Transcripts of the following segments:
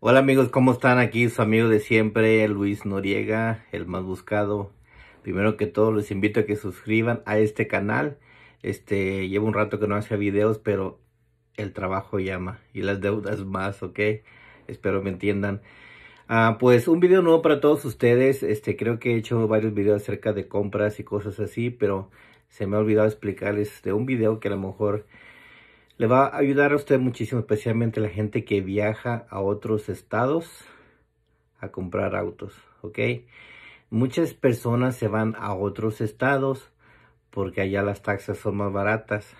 Hola amigos, ¿cómo están? Aquí su amigo de siempre, Luis Noriega, el más buscado. Primero que todo, les invito a que suscriban a este canal. Este, llevo un rato que no hacía videos, pero el trabajo llama y las deudas más, ¿ok? Espero me entiendan. Ah, pues un video nuevo para todos ustedes. Este, creo que he hecho varios videos acerca de compras y cosas así, pero se me ha olvidado explicarles de un video que a lo mejor le va a ayudar a usted muchísimo, especialmente la gente que viaja a otros estados a comprar autos, ¿ok? Muchas personas se van a otros estados porque allá las taxas son más baratas,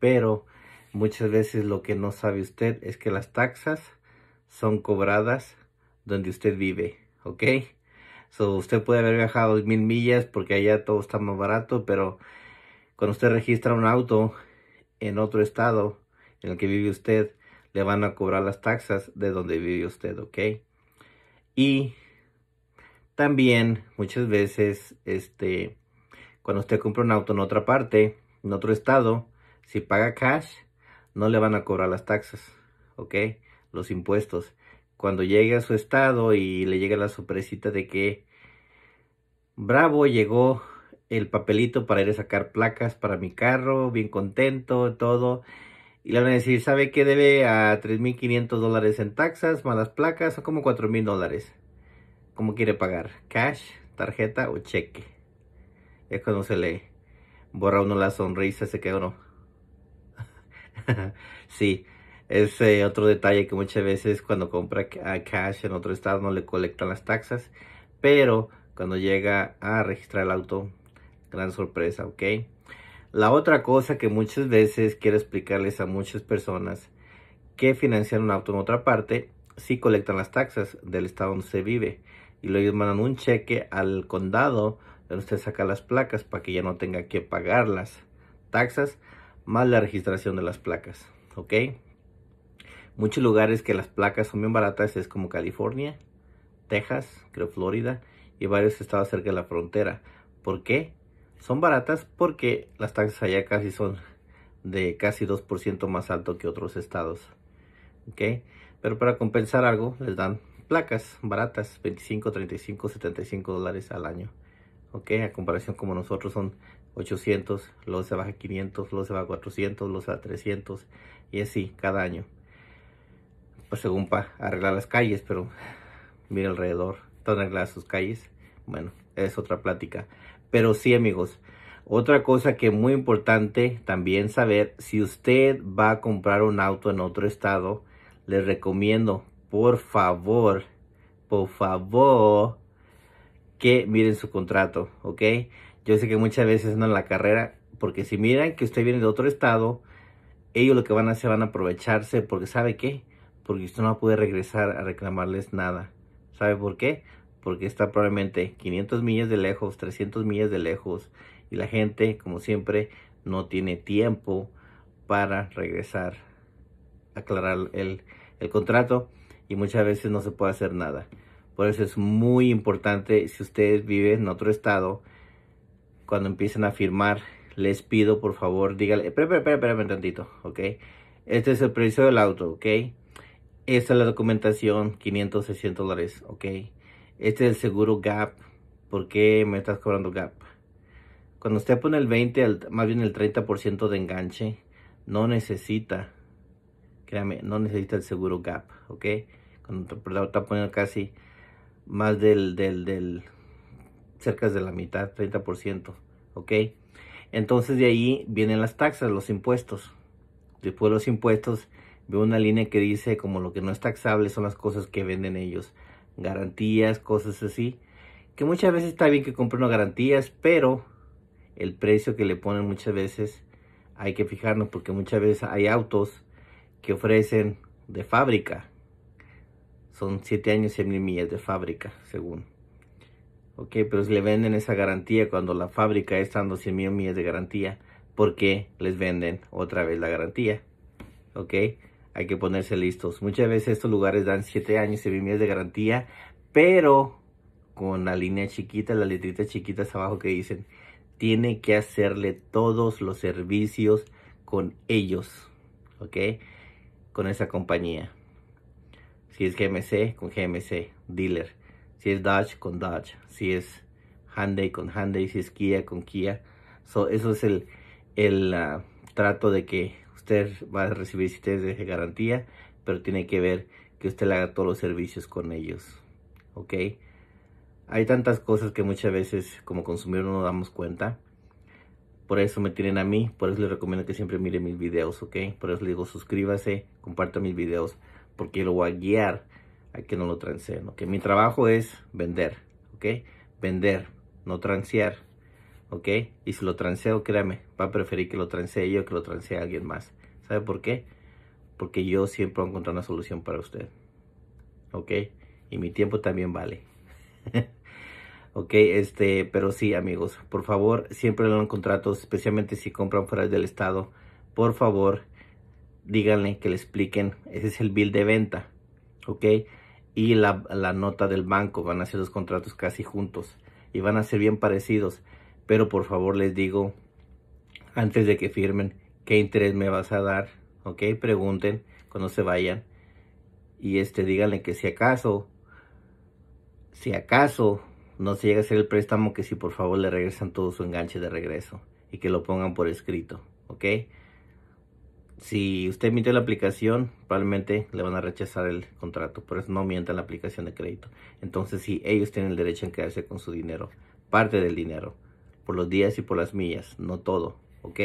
pero muchas veces lo que no sabe usted es que las taxas son cobradas donde usted vive, ¿ok? So, usted puede haber viajado mil millas porque allá todo está más barato, pero cuando usted registra un auto en otro estado, en el que vive usted, le van a cobrar las taxas de donde vive usted, ¿ok? Y también muchas veces, este, cuando usted compra un auto en otra parte, en otro estado, si paga cash, no le van a cobrar las taxas, ¿ok? Los impuestos. Cuando llegue a su estado y le llega la sorpresita de que Bravo llegó el papelito para ir a sacar placas para mi carro, bien contento, todo y le van a decir, ¿sabe qué debe a 3.500 dólares en taxas, malas placas? o como 4.000 dólares. ¿Cómo quiere pagar? ¿Cash, tarjeta o cheque? Es cuando se le borra uno la sonrisa, se queda uno. sí, es eh, otro detalle que muchas veces cuando compra a cash en otro estado no le colectan las taxas. Pero cuando llega a registrar el auto, gran sorpresa, ¿ok? La otra cosa que muchas veces quiero explicarles a muchas personas que financian un auto en otra parte, si colectan las taxas del estado donde se vive y luego mandan un cheque al condado donde usted saca las placas para que ya no tenga que pagar las taxas más la registración de las placas, ¿ok? Muchos lugares que las placas son bien baratas es como California, Texas, creo Florida y varios estados cerca de la frontera. ¿Por qué? Son baratas porque las taxas allá casi son de casi 2% más alto que otros estados. Pero para compensar algo, les dan placas baratas, 25, 35, 75 dólares al año. A comparación como nosotros son 800, luego se baja 500, luego se baja a 400, luego se a 300 y así cada año. Pues según para arreglar las calles, pero mira alrededor, están arregladas sus calles. Bueno, es otra plática. Pero sí, amigos, otra cosa que es muy importante también saber, si usted va a comprar un auto en otro estado, les recomiendo, por favor, por favor, que miren su contrato, ¿ok? Yo sé que muchas veces no en la carrera, porque si miran que usted viene de otro estado, ellos lo que van a hacer van a aprovecharse, porque ¿sabe qué? Porque usted no puede regresar a reclamarles nada. ¿Sabe por qué? porque está probablemente 500 millas de lejos, 300 millas de lejos y la gente, como siempre, no tiene tiempo para regresar, aclarar el, contrato y muchas veces no se puede hacer nada. Por eso es muy importante, si ustedes viven en otro estado, cuando empiecen a firmar, les pido por favor, díganle, espera, espera, espera un tantito, ¿ok? Este es el precio del auto, ¿ok? Esta es la documentación, 500, 600 dólares, ¿ok? Este es el seguro Gap. ¿Por qué me estás cobrando Gap? Cuando usted pone el 20, más bien el 30% de enganche, no necesita, créame, no necesita el seguro Gap, ¿ok? Cuando está poniendo casi más del, del, del, cerca de la mitad, 30%, ¿ok? Entonces de ahí vienen las taxas, los impuestos. Después de los impuestos, veo una línea que dice como lo que no es taxable son las cosas que venden ellos garantías, cosas así. Que muchas veces está bien que compre las garantías, pero el precio que le ponen muchas veces hay que fijarnos porque muchas veces hay autos que ofrecen de fábrica. Son 7 años y mil millas de fábrica, según. Ok, pero si le venden esa garantía cuando la fábrica está dando 100 mil millas de garantía, ¿por qué les venden otra vez la garantía? Ok, hay que ponerse listos. Muchas veces estos lugares dan 7 años y meses de garantía, pero con la línea chiquita, las letritas chiquitas abajo que dicen, tiene que hacerle todos los servicios con ellos, ¿ok? Con esa compañía. Si es GMC, con GMC, dealer. Si es Dodge, con Dodge. Si es Hyundai, con Hyundai. Si es Kia, con Kia. eso es el, el ah, trato de que Usted va a recibir si ustedes de garantía, pero tiene que ver que usted le haga todos los servicios con ellos. ¿Ok? Hay tantas cosas que muchas veces como consumidor no nos damos cuenta. Por eso me tienen a mí, por eso les recomiendo que siempre mire mis videos, ¿ok? Por eso les digo suscríbase, comparta mis videos, porque lo voy a guiar a que no lo transeen, ¿ok? Mi trabajo es vender, ¿ok? Vender, no transear. ¿ok? Y si lo transeo, créame, va a preferir que lo transee yo que lo transee alguien más. ¿Sabe por qué? Porque yo siempre voy a encontrar una solución para usted, ¿ok? Y mi tiempo también vale. ok, este, pero sí, amigos, por favor, siempre dan contratos, especialmente si compran fuera del estado. Por favor, díganle que le expliquen. Ese es el bill de venta, ¿ok? Y la, nota del banco, van a ser los contratos casi juntos y van a ser bien parecidos pero por favor les digo, antes de que firmen, ¿qué interés me vas a dar? ¿Ok? Pregunten cuando se vayan. Y este, díganle que si acaso, si acaso no se llega a hacer el préstamo, que si por favor le regresan todo su enganche de regreso y que lo pongan por escrito. ¿Ok? si usted miente la aplicación, probablemente le van a rechazar el contrato. Por eso no mientan la aplicación de crédito. Entonces, si ellos tienen el derecho a quedarse con su dinero, parte del dinero por los días y por las millas, no todo, ¿ok?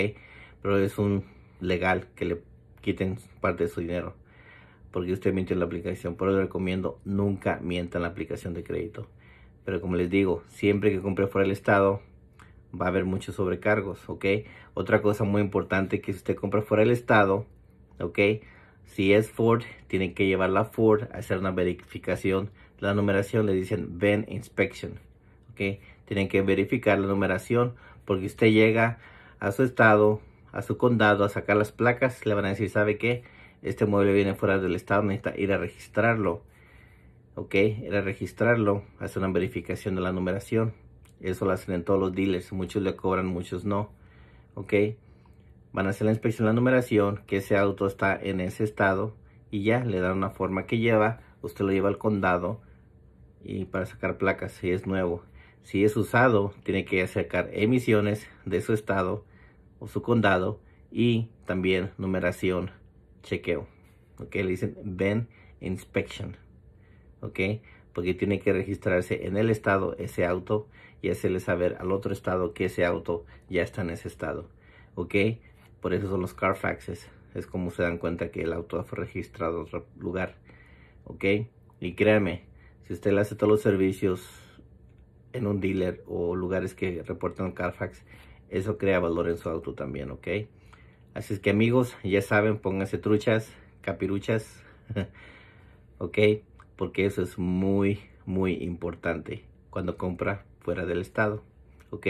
Pero es un legal que le quiten parte de su dinero porque usted miente en la aplicación. Por eso recomiendo nunca mientan la aplicación de crédito. Pero como les digo, siempre que compre fuera del estado va a haber muchos sobrecargos, ¿ok? Otra cosa muy importante que si usted compra fuera del estado, ¿ok? Si es Ford, tienen que llevarla a Ford, hacer una verificación. La numeración le dicen VEN Inspection, ¿ok? tienen que verificar la numeración porque usted llega a su estado, a su condado, a sacar las placas, le van a decir, ¿sabe qué? Este mueble viene fuera del estado, necesita ir a registrarlo. Ok, ir a registrarlo, hacer una verificación de la numeración. Eso lo hacen en todos los dealers, muchos le cobran, muchos no. Ok, van a hacer la inspección de la numeración, que ese auto está en ese estado y ya le dan una forma que lleva, usted lo lleva al condado y para sacar placas si es nuevo. Si es usado, tiene que acercar emisiones de su estado o su condado y también numeración chequeo. ¿Ok? Le dicen VEN Inspection. ¿Ok? Porque tiene que registrarse en el estado ese auto y hacerle saber al otro estado que ese auto ya está en ese estado. ¿Ok? Por eso son los Carfaxes. Es como se dan cuenta que el auto fue registrado en otro lugar. ¿Ok? Y créame, si usted le hace todos los servicios en un dealer o lugares que reportan Carfax, eso crea valor en su auto también, ¿ok? Así es que amigos, ya saben, pónganse truchas, capiruchas, ¿ok? Porque eso es muy, muy importante cuando compra fuera del estado, ¿ok?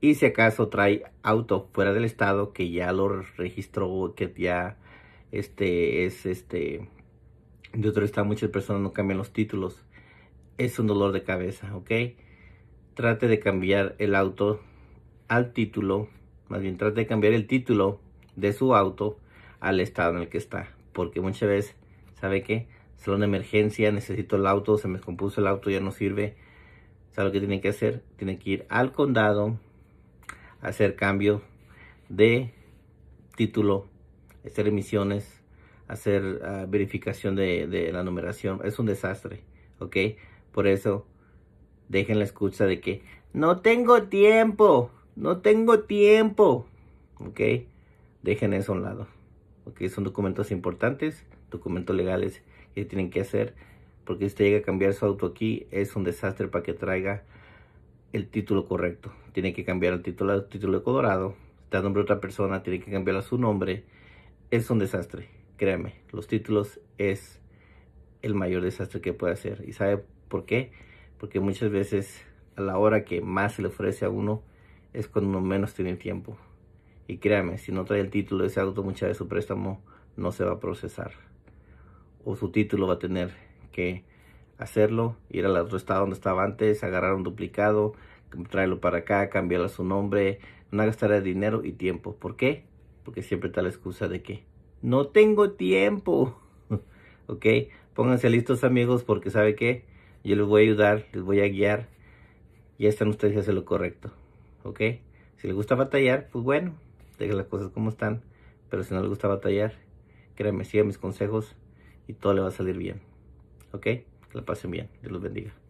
Y si acaso trae auto fuera del estado que ya lo registró, que ya este es este de otro estado, muchas personas no cambian los títulos. Es un dolor de cabeza, ¿ok? trate de cambiar el auto al título, más bien trate de cambiar el título de su auto al estado en el que está. Porque muchas veces, ¿sabe que solo una emergencia, necesito el auto, se me compuso el auto, ya no sirve. ¿Sabe lo que tiene que hacer? Tiene que ir al condado, a hacer cambio de título, hacer emisiones, hacer ah, verificación de, de la numeración. Es un desastre, ¿ok? Por eso dejen la escucha de que no tengo tiempo, no tengo tiempo. ¿Ok? Dejen eso a un lado. ¿Ok? Son documentos importantes, documentos legales que tienen que hacer. Porque si usted llega a cambiar su auto aquí, es un desastre para que traiga el título correcto. Tiene que cambiar el título título de Colorado. Está nombre a otra persona, tiene que cambiar a su nombre. Es un desastre. créanme. los títulos es el mayor desastre que puede hacer. ¿Y sabe por qué? porque muchas veces a la hora que más se le ofrece a uno es cuando uno menos tiene tiempo. Y créame, si no trae el título de ese auto, muchas veces su préstamo no se va a procesar. O su título va a tener que hacerlo, ir al otro estado donde estaba antes, agarrar un duplicado, traerlo para acá, cambiarle su nombre, una gastar de dinero y tiempo. ¿Por qué? Porque siempre está la excusa de que no tengo tiempo. ok, pónganse listos amigos porque sabe qué? Yo les voy a ayudar, les voy a guiar. Y están ustedes hacer lo correcto. ¿Ok? Si les gusta batallar, pues bueno, dejen las cosas como están. Pero si no les gusta batallar, créanme, sigan mis consejos y todo le va a salir bien. ¿Ok? Que la pasen bien. Dios los bendiga.